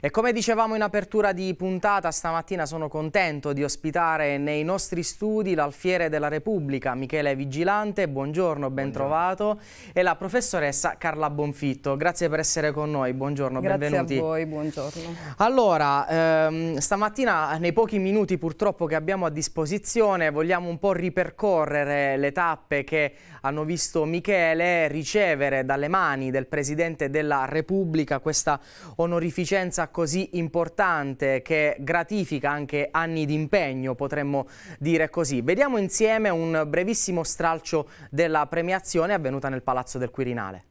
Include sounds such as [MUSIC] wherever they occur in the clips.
E come dicevamo in apertura di puntata, stamattina sono contento di ospitare nei nostri studi l'Alfiere della Repubblica, Michele Vigilante, buongiorno, ben trovato, e la professoressa Carla Bonfitto. Grazie per essere con noi, buongiorno, Grazie benvenuti. Grazie a voi, buongiorno. Allora, ehm, stamattina nei pochi minuti purtroppo che abbiamo a disposizione vogliamo un po' ripercorrere le tappe che hanno visto Michele ricevere dalle mani del Presidente della Repubblica questa onorificenza così importante che gratifica anche anni di impegno, potremmo dire così. Vediamo insieme un brevissimo stralcio della premiazione avvenuta nel Palazzo del Quirinale.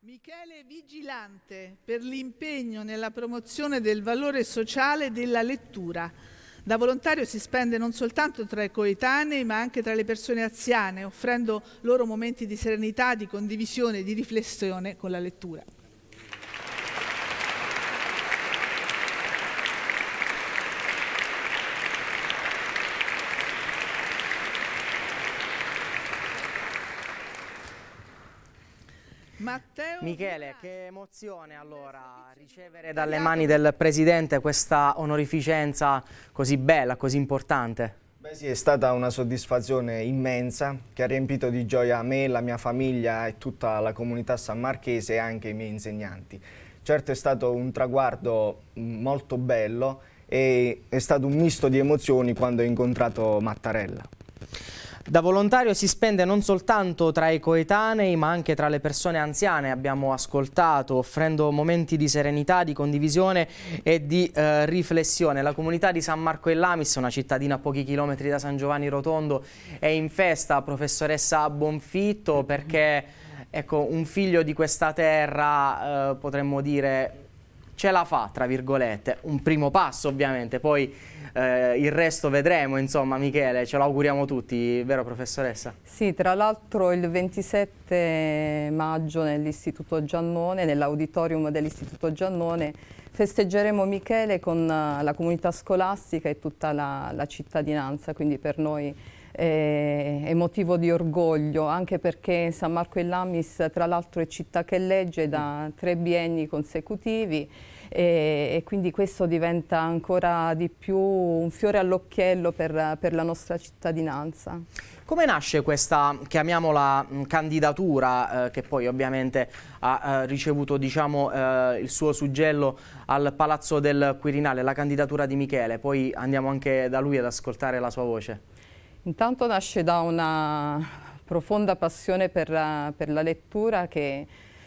Michele Vigilante per l'impegno nella promozione del valore sociale della lettura. Da volontario si spende non soltanto tra i coetanei ma anche tra le persone anziane, offrendo loro momenti di serenità, di condivisione, di riflessione con la lettura. Matteo Michele, che emozione allora ricevere dalle mani del Presidente questa onorificenza così bella, così importante. Beh sì, è stata una soddisfazione immensa che ha riempito di gioia me, la mia famiglia e tutta la comunità sanmarchese e anche i miei insegnanti. Certo è stato un traguardo molto bello e è stato un misto di emozioni quando ho incontrato Mattarella. Da volontario si spende non soltanto tra i coetanei ma anche tra le persone anziane, abbiamo ascoltato, offrendo momenti di serenità, di condivisione e di eh, riflessione. La comunità di San Marco e Lamis, una cittadina a pochi chilometri da San Giovanni Rotondo, è in festa, professoressa Bonfitto, perché ecco, un figlio di questa terra, eh, potremmo dire, ce la fa, tra virgolette, un primo passo ovviamente, poi eh, il resto vedremo, insomma Michele, ce l'auguriamo tutti, vero professoressa? Sì, tra l'altro il 27 maggio nell'Istituto Giannone, nell'auditorium dell'Istituto Giannone, festeggeremo Michele con la comunità scolastica e tutta la, la cittadinanza, quindi per noi eh, è motivo di orgoglio, anche perché San Marco e Lamis tra l'altro è città che legge da tre bienni consecutivi e, e quindi questo diventa ancora di più un fiore all'occhiello per, per la nostra cittadinanza. Come nasce questa, chiamiamola, mm, candidatura eh, che poi ovviamente ha eh, ricevuto diciamo, eh, il suo suggello al Palazzo del Quirinale, la candidatura di Michele? Poi andiamo anche da lui ad ascoltare la sua voce. Intanto nasce da una profonda passione per, per la lettura che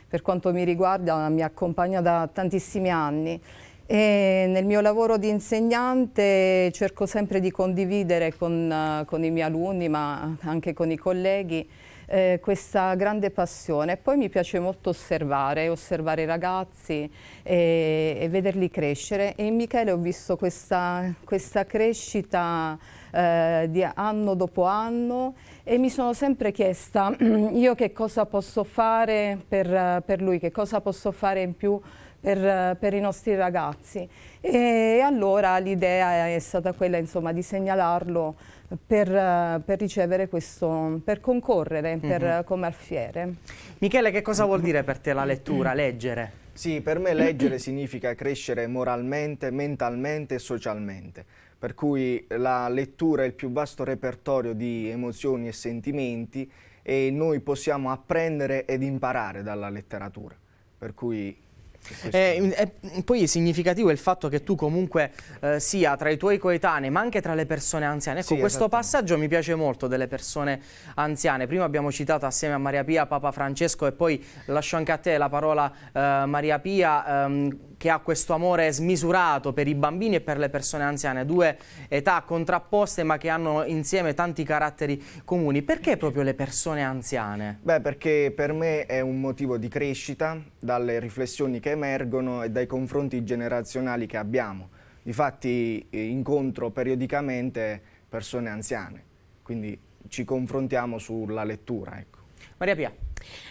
per quanto mi riguarda mi accompagna da tantissimi anni e nel mio lavoro di insegnante cerco sempre di condividere con, con i miei alunni ma anche con i colleghi eh, questa grande passione. Poi mi piace molto osservare, osservare i ragazzi e, e vederli crescere e in Michele ho visto questa, questa crescita eh, di anno dopo anno e mi sono sempre chiesta [CLEARS THROAT] io che cosa posso fare per, per lui, che cosa posso fare in più per, per, i nostri ragazzi. E allora l'idea è stata quella insomma, di segnalarlo per, per, ricevere questo, per concorrere mm -hmm. come alfiere. Michele, che cosa vuol dire per te la lettura, [CLEARS THROAT] leggere? Sì, per me leggere significa crescere moralmente, mentalmente e socialmente. Per cui la lettura è il più vasto repertorio di emozioni e sentimenti e noi possiamo apprendere ed imparare dalla letteratura. Per cui e, e eh, eh, poi significativo il fatto che tu comunque eh, sia tra i tuoi coetanei ma anche tra le persone anziane. Ecco, sì, questo esatto. passaggio mi piace molto delle persone anziane. Prima abbiamo citato assieme a Maria Pia Papa Francesco e poi lascio anche a te la parola eh, Maria Pia. Ehm, che ha questo amore smisurato per i bambini e per le persone anziane, due età contrapposte ma che hanno insieme tanti caratteri comuni. Perché proprio le persone anziane? Beh, perché per me è un motivo di crescita dalle riflessioni che emergono e dai confronti generazionali che abbiamo. Difatti eh, incontro periodicamente persone anziane, quindi ci confrontiamo sulla lettura. Ecco. Maria Pia.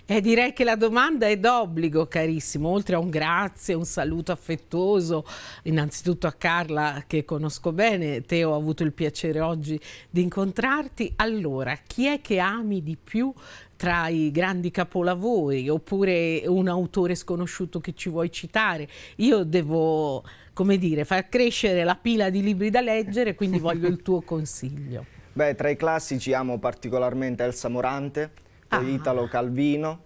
Eh, direi che la domanda è d'obbligo, carissimo, oltre a un grazie, un saluto affettuoso, innanzitutto a Carla che conosco bene, te ho avuto il piacere oggi di incontrarti. Allora, chi è che ami di più tra i grandi capolavori oppure un autore sconosciuto che ci vuoi citare? Io devo, come dire, far crescere la pila di libri da leggere, quindi voglio il tuo consiglio. [LAUGHS] Beh, tra i classici amo particolarmente Elsa Morante, ah. Italo Calvino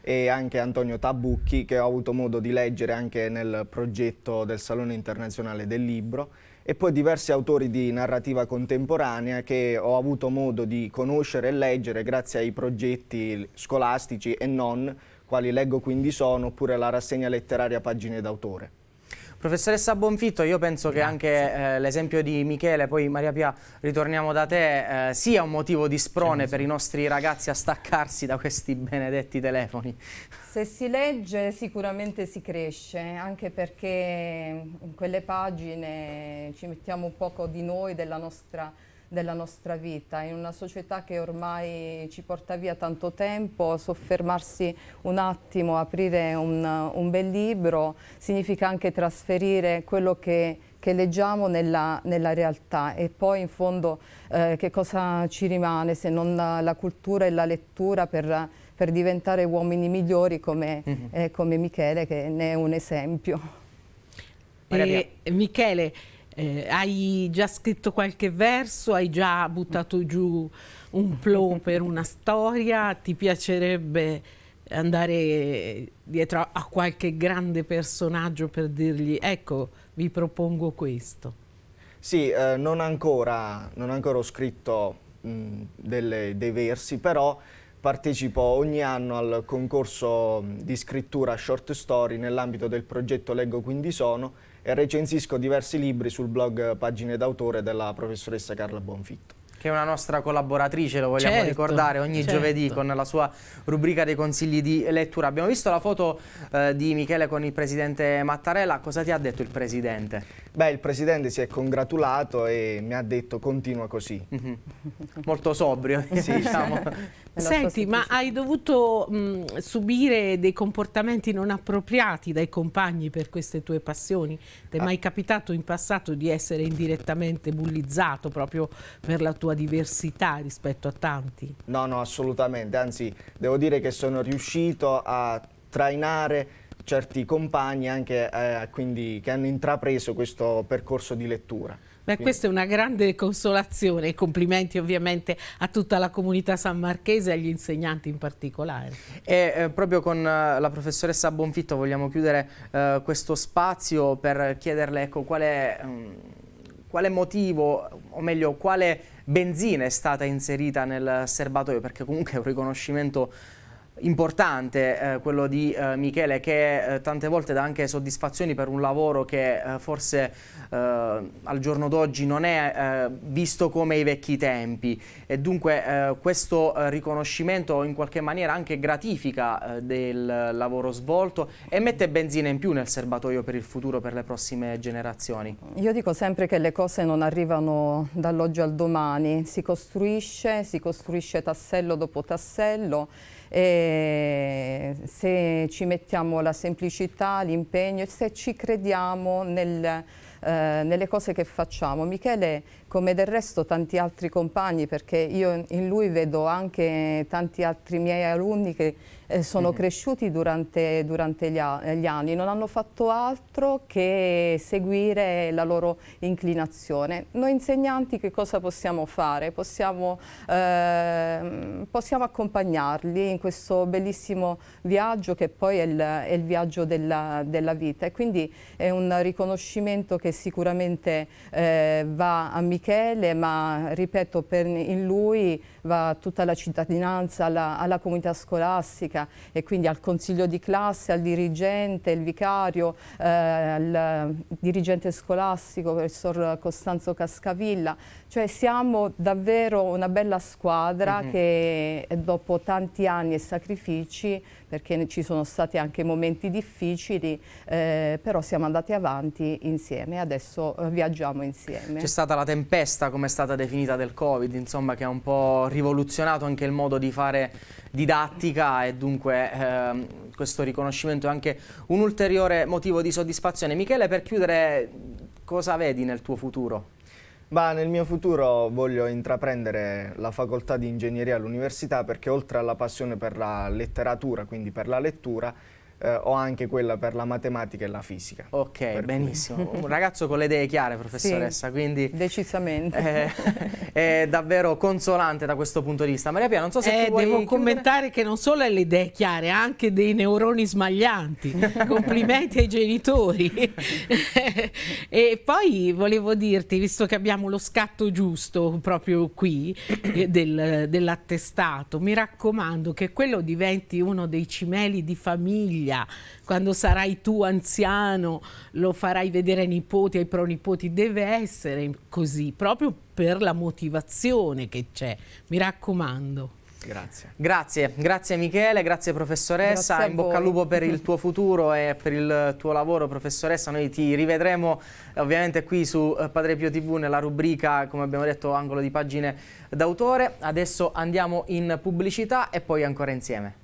e anche Antonio Tabucchi che ho avuto modo di leggere anche nel progetto del Salone Internazionale del Libro e poi diversi autori di narrativa contemporanea che ho avuto modo di conoscere e leggere grazie ai progetti scolastici e non, quali Leggo quindi sono oppure la rassegna letteraria Pagine d'autore. Professoressa Bonfitto, io penso che anche eh, l'esempio di Michele, poi Maria Pia ritorniamo da te, eh, sia un motivo di sprone per i nostri ragazzi a staccarsi da questi benedetti telefoni. Se si legge sicuramente si cresce, anche perché in quelle pagine ci mettiamo un poco di noi, della nostra della nostra vita, in una società che ormai ci porta via tanto tempo, soffermarsi un attimo, aprire un, un bel libro, significa anche trasferire quello che che leggiamo nella, nella, realtà e poi in fondo eh, che cosa ci rimane se non la, cultura e la lettura per, per diventare uomini migliori come, mm -hmm. eh, come, Michele che ne è un esempio. E, Michele, eh, hai già scritto qualche verso? Hai già buttato giù un plow per una storia? Ti piacerebbe andare dietro a, a qualche grande personaggio per dirgli ecco, vi propongo questo? Sì, eh, non, ancora, non, ancora, ho scritto mh, mm, delle, dei versi, però partecipo ogni anno al concorso di scrittura short story nell'ambito del progetto Leggo Quindi Sono, e recensisco diversi libri sul blog Pagine d'autore della professoressa Carla Bonfitto che è una nostra collaboratrice, lo vogliamo certo, ricordare, ogni certo. giovedì con la sua rubrica dei consigli di lettura. Abbiamo visto la foto eh, di Michele con il presidente Mattarella, cosa ti ha detto il presidente? Beh, il presidente si è congratulato e mi ha detto continua così. Mm [LAUGHS] -hmm. Molto sobrio, sì, diciamo. [LAUGHS] Senti, ma hai dovuto mh, subire dei comportamenti non appropriati dai compagni per queste tue passioni? Ti è ah. mai capitato in passato di essere indirettamente bullizzato proprio per la tua tua diversità rispetto a tanti. No, no, assolutamente, anzi devo dire che sono riuscito a trainare certi compagni anche, eh, quindi, che hanno intrapreso questo percorso di lettura. Beh, questa è una grande consolazione e complimenti ovviamente a tutta la comunità sammarchese e agli insegnanti in particolare. E eh, proprio con eh, la professoressa Bonfitto vogliamo chiudere eh, questo spazio per chiederle ecco, qual è... Mh, ehm, quale motivo, o meglio, quale benzina è stata inserita nel serbatoio? Perché comunque è un riconoscimento importante eh, quello di eh, Michele che eh, tante volte dà anche soddisfazioni per un lavoro che eh, forse eh, al giorno d'oggi non è eh, visto come i vecchi tempi e dunque questo riconoscimento in qualche maniera anche gratifica del lavoro svolto e mette benzina in più nel serbatoio per il futuro per le prossime generazioni. Io dico sempre che le cose non arrivano dall'oggi al domani, si costruisce, si costruisce tassello dopo tassello e se ci mettiamo la semplicità, l'impegno e se ci crediamo nel eh, nelle cose che facciamo. Michele, come del resto tanti altri compagni, perché io in lui vedo anche tanti altri miei alunni che eh, sono mm. cresciuti durante, durante gli, gli, anni, non hanno fatto altro che seguire la loro inclinazione. Noi insegnanti che cosa possiamo fare? Possiamo, eh, possiamo accompagnarli in questo bellissimo viaggio che poi è il, è il viaggio della, della, vita e quindi è un riconoscimento che sicuramente eh, va a Michele, ma ripeto, per, in lui va tutta la cittadinanza, la, alla comunità scolastica, e quindi al consiglio di classe, al dirigente, il vicario, eh, al dirigente scolastico, professor Costanzo Cascavilla, cioè siamo davvero una bella squadra mm -hmm. che dopo tanti anni e sacrifici perché ci sono stati anche momenti difficili, eh, però siamo andati avanti insieme e adesso eh, viaggiamo insieme. C'è stata la tempesta, come è stata definita, del Covid, insomma, che ha un po' rivoluzionato anche il modo di fare didattica e dunque eh, questo riconoscimento è anche un ulteriore motivo di soddisfazione. Michele, per chiudere, cosa vedi nel tuo futuro? Ma nel mio futuro voglio intraprendere la facoltà di ingegneria all'università perché oltre alla passione per la letteratura, quindi per la lettura, eh, ho anche quella per la matematica e la fisica. Ok, benissimo. [LAUGHS] Un ragazzo con le idee chiare, professoressa, sì, quindi... Decisamente. È, eh, [LAUGHS] è, davvero consolante da questo punto di vista. Maria Pia, non so se eh, Devo chiudere. commentare che non solo ha le idee chiare, ha anche dei neuroni smaglianti. [LAUGHS] Complimenti ai genitori. e poi volevo dirti, visto che abbiamo lo scatto giusto proprio qui eh, del, dell'attestato, mi raccomando che quello diventi uno dei cimeli di famiglia figlia, quando sarai tu anziano lo farai vedere ai nipoti, ai pronipoti, deve essere così, proprio per la motivazione che c'è, mi raccomando. Grazie. grazie. Grazie, Michele, grazie professoressa, grazie in bocca al lupo per il [LAUGHS] tuo futuro e per il tuo lavoro professoressa, noi ti rivedremo eh, ovviamente qui su eh, Padre Pio TV nella rubrica, come abbiamo detto, angolo di pagine d'autore, adesso andiamo in pubblicità e poi ancora insieme.